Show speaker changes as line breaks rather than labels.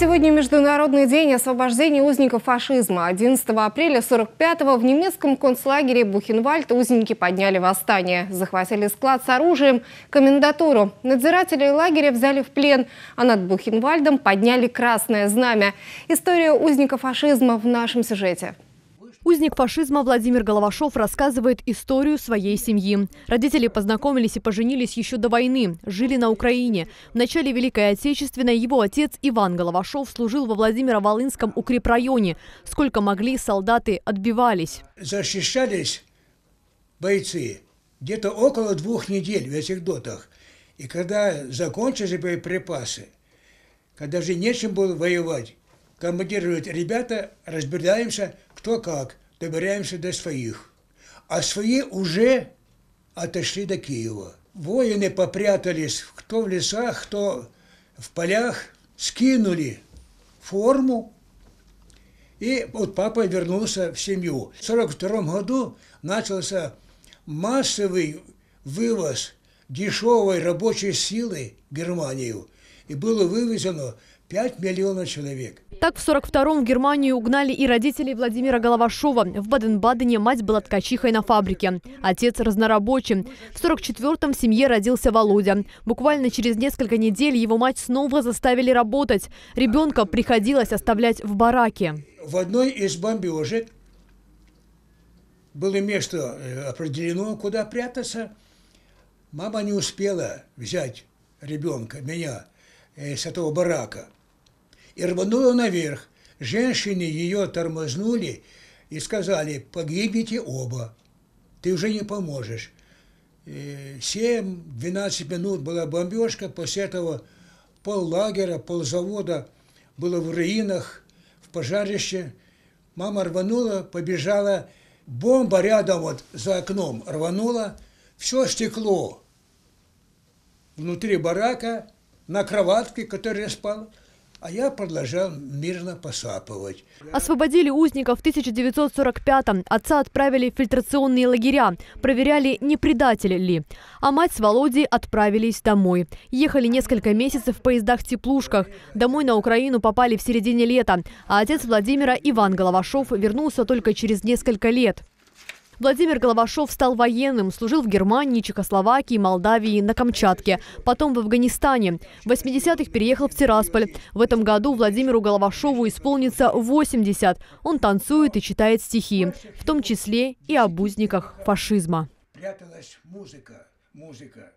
Сегодня Международный день освобождения узников фашизма. 11 апреля 1945 го в немецком концлагере Бухенвальд узники подняли восстание. Захватили склад с оружием, комендатуру. Надзирателей лагеря взяли в плен, а над Бухенвальдом подняли красное знамя. История узника фашизма в нашем сюжете. Узник фашизма Владимир Головашов рассказывает историю своей семьи. Родители познакомились и поженились еще до войны, жили на Украине. В начале Великой Отечественной его отец Иван Головашов служил во Владимиро-Волынском укрепрайоне. Сколько могли, солдаты отбивались.
Защищались бойцы где-то около двух недель в этих дотах. И когда закончились боеприпасы, когда же нечем было воевать, командирует ребята, разбираемся, кто как, добираемся до своих. А свои уже отошли до Киева. Воины попрятались, кто в лесах, кто в полях, скинули форму, и вот папа вернулся в семью. В 1942 году начался массовый вывоз дешевой рабочей силы в Германию. И было вывезено 5 миллионов человек.
Так, в 42-м в Германию угнали и родителей Владимира Головашова. В Баден-Бадене мать была ткачихой на фабрике. Отец разнорабочим. В 44-м в семье родился Володя. Буквально через несколько недель его мать снова заставили работать. Ребенка приходилось оставлять в бараке.
В одной из бомбежек было место э, определено, куда прятаться. Мама не успела взять ребенка, меня, э, с этого барака – и рванула наверх. Женщины ее тормознули и сказали, погибите оба, ты уже не поможешь. 7-12 минут была бомбежка, после этого пол лагеря, пол завода было в руинах, в пожарище. Мама рванула, побежала, бомба рядом вот за окном рванула, все стекло внутри барака, на кроватке, которой я спал, а я продолжал мирно посапывать.
Освободили узников в 1945-м. Отца отправили в фильтрационные лагеря. Проверяли, не предатель ли. А мать с Володей отправились домой. Ехали несколько месяцев в поездах-теплушках. Домой на Украину попали в середине лета. А отец Владимира Иван Головашов вернулся только через несколько лет. Владимир Головашов стал военным, служил в Германии, Чехословакии, Молдавии, на Камчатке, потом в Афганистане. В 80-х переехал в Тирасполь. В этом году Владимиру Головашову исполнится 80. Он танцует и читает стихи, в том числе и об узниках фашизма.
Пряталась музыка, музыка.